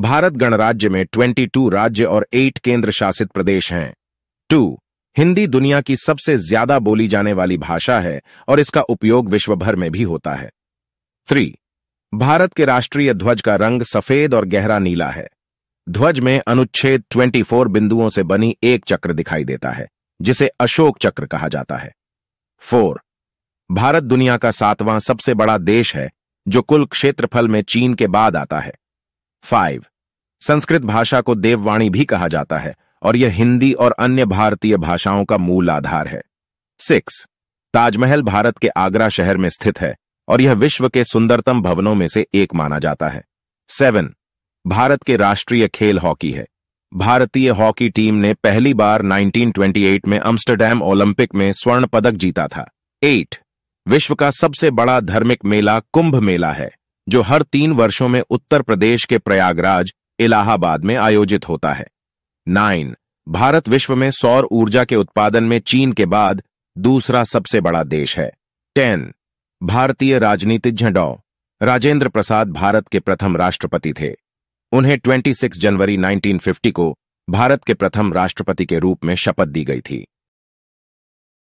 भारत गणराज्य में 22 राज्य और 8 केंद्र शासित प्रदेश हैं टू हिंदी दुनिया की सबसे ज्यादा बोली जाने वाली भाषा है और इसका उपयोग विश्व भर में भी होता है थ्री भारत के राष्ट्रीय ध्वज का रंग सफेद और गहरा नीला है ध्वज में अनुच्छेद 24 बिंदुओं से बनी एक चक्र दिखाई देता है जिसे अशोक चक्र कहा जाता है फोर भारत दुनिया का सातवां सबसे बड़ा देश है जो कुल क्षेत्रफल में चीन के बाद आता है फाइव संस्कृत भाषा को देववाणी भी कहा जाता है और यह हिंदी और अन्य भारतीय भाषाओं का मूल आधार है सिक्स ताजमहल भारत के आगरा शहर में स्थित है और यह विश्व के सुंदरतम भवनों में से एक माना जाता है सेवन भारत के राष्ट्रीय खेल हॉकी है भारतीय हॉकी टीम ने पहली बार 1928 में अम्स्टरडेम ओलंपिक में स्वर्ण पदक जीता था एट विश्व का सबसे बड़ा धार्मिक मेला कुंभ मेला है जो हर तीन वर्षों में उत्तर प्रदेश के प्रयागराज इलाहाबाद में आयोजित होता है नाइन भारत विश्व में सौर ऊर्जा के उत्पादन में चीन के बाद दूसरा सबसे बड़ा देश है टेन भारतीय राजनीतिज्ञ डॉ राजेंद्र प्रसाद भारत के प्रथम राष्ट्रपति थे उन्हें 26 जनवरी 1950 को भारत के प्रथम राष्ट्रपति के रूप में शपथ दी गई थी